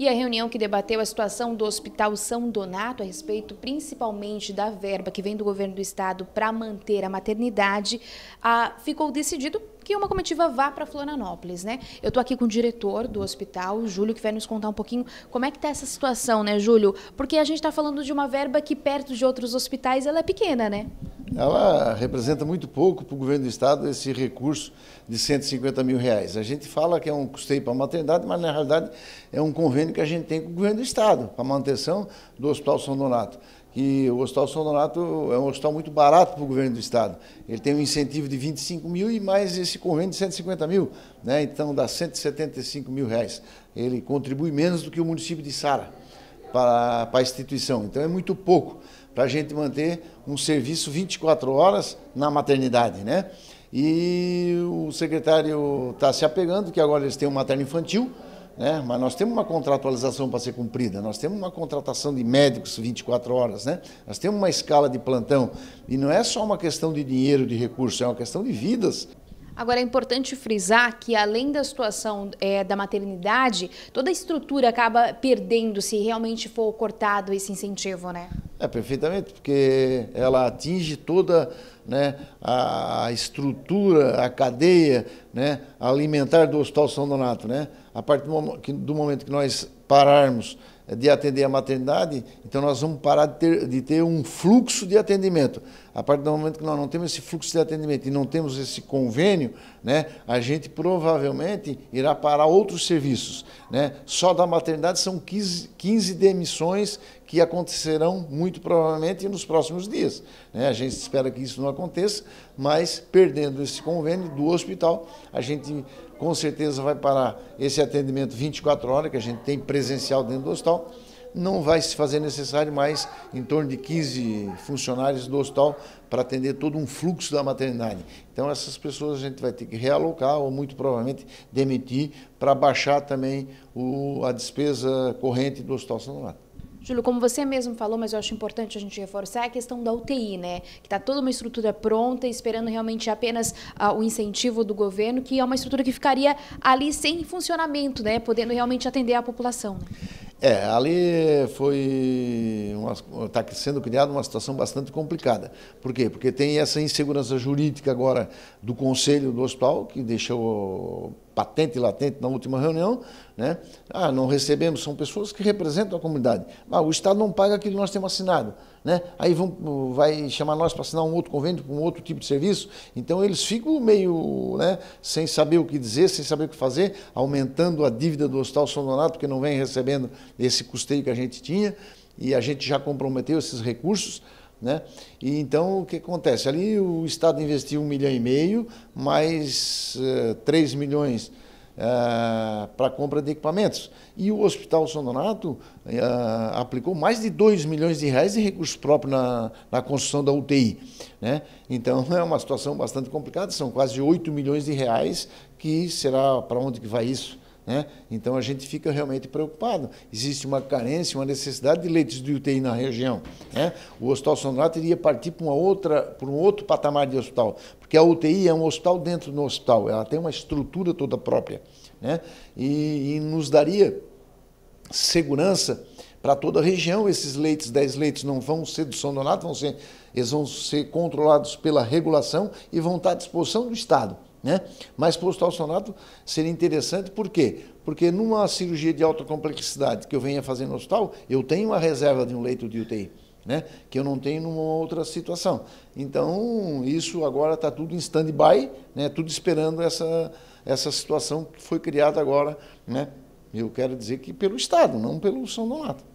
E a reunião que debateu a situação do Hospital São Donato a respeito principalmente da verba que vem do governo do estado para manter a maternidade, ficou decidido que uma comitiva vá para Florianópolis, né? Eu estou aqui com o diretor do hospital, Júlio, que vai nos contar um pouquinho como é que está essa situação, né, Júlio? Porque a gente está falando de uma verba que perto de outros hospitais ela é pequena, né? ela representa muito pouco para o governo do Estado esse recurso de 150 mil reais. A gente fala que é um custeio para a maternidade, mas na realidade é um convênio que a gente tem com o governo do Estado, para a manutenção do Hospital São Donato. Que o Hospital São Donato é um hospital muito barato para o governo do Estado. Ele tem um incentivo de 25 mil e mais esse convênio de 150 mil, né? então dá 175 mil reais. Ele contribui menos do que o município de Sara para a instituição. Então é muito pouco para a gente manter um serviço 24 horas na maternidade, né? E o secretário está se apegando que agora eles têm um materno infantil, né? Mas nós temos uma contratualização para ser cumprida, nós temos uma contratação de médicos 24 horas, né? Nós temos uma escala de plantão e não é só uma questão de dinheiro, de recurso, é uma questão de vidas. Agora é importante frisar que além da situação é, da maternidade, toda a estrutura acaba perdendo se realmente for cortado esse incentivo, né? É, perfeitamente, porque ela atinge toda né, a estrutura, a cadeia né, alimentar do Hospital São Donato. Né? A partir do momento que nós pararmos de atender a maternidade, então nós vamos parar de ter, de ter um fluxo de atendimento. A partir do momento que nós não temos esse fluxo de atendimento e não temos esse convênio, né, a gente provavelmente irá parar outros serviços. Né? Só da maternidade são 15, 15 demissões que acontecerão muito provavelmente nos próximos dias. Né? A gente espera que isso não aconteça, mas perdendo esse convênio do hospital, a gente com certeza vai parar esse atendimento 24 horas, que a gente tem presencial dentro do hospital. Não vai se fazer necessário mais em torno de 15 funcionários do hospital para atender todo um fluxo da maternidade. Então, essas pessoas a gente vai ter que realocar ou, muito provavelmente, demitir para baixar também o, a despesa corrente do hospital São Donato. Júlio, como você mesmo falou, mas eu acho importante a gente reforçar é a questão da UTI, né? Que está toda uma estrutura pronta, esperando realmente apenas uh, o incentivo do governo, que é uma estrutura que ficaria ali sem funcionamento, né? Podendo realmente atender a população. Né? É, ali foi está sendo criada uma situação bastante complicada. Por quê? Porque tem essa insegurança jurídica agora do conselho do hospital que deixou patente e latente na última reunião, né? Ah, não recebemos, são pessoas que representam a comunidade. Ah, o Estado não paga aquilo que nós temos assinado, né? Aí vão, vai chamar nós para assinar um outro convênio com um outro tipo de serviço. Então eles ficam meio, né, sem saber o que dizer, sem saber o que fazer, aumentando a dívida do Hospital São Donato, porque não vem recebendo esse custeio que a gente tinha e a gente já comprometeu esses recursos. Né? E então o que acontece? Ali o Estado investiu um milhão e meio, mais uh, eh, 3 milhões uh, eh, para compra de equipamentos. E o Hospital São Donato uh, aplicou mais de 2 milhões de reais em recursos próprios na, na construção da UTI. Né? Então é uma situação bastante complicada, são quase 8 milhões de reais que será para onde que vai isso? Né? Então a gente fica realmente preocupado. Existe uma carência, uma necessidade de leitos de UTI na região. Né? O Hospital Sonorato iria partir para, uma outra, para um outro patamar de hospital, porque a UTI é um hospital dentro do hospital, ela tem uma estrutura toda própria. Né? E, e nos daria segurança para toda a região. Esses leitos, 10 leitos, não vão ser do São Donato, vão ser, eles vão ser controlados pela regulação e vão estar à disposição do Estado. Né? Mas post-alcionato seria interessante, por quê? Porque numa cirurgia de alta complexidade que eu venha fazendo no hospital, eu tenho uma reserva de um leito de UTI. Né? que eu não tenho numa outra situação. Então, isso agora está tudo em stand-by, né? tudo esperando essa, essa situação que foi criada agora. Né? Eu quero dizer que pelo Estado, não pelo São Donato.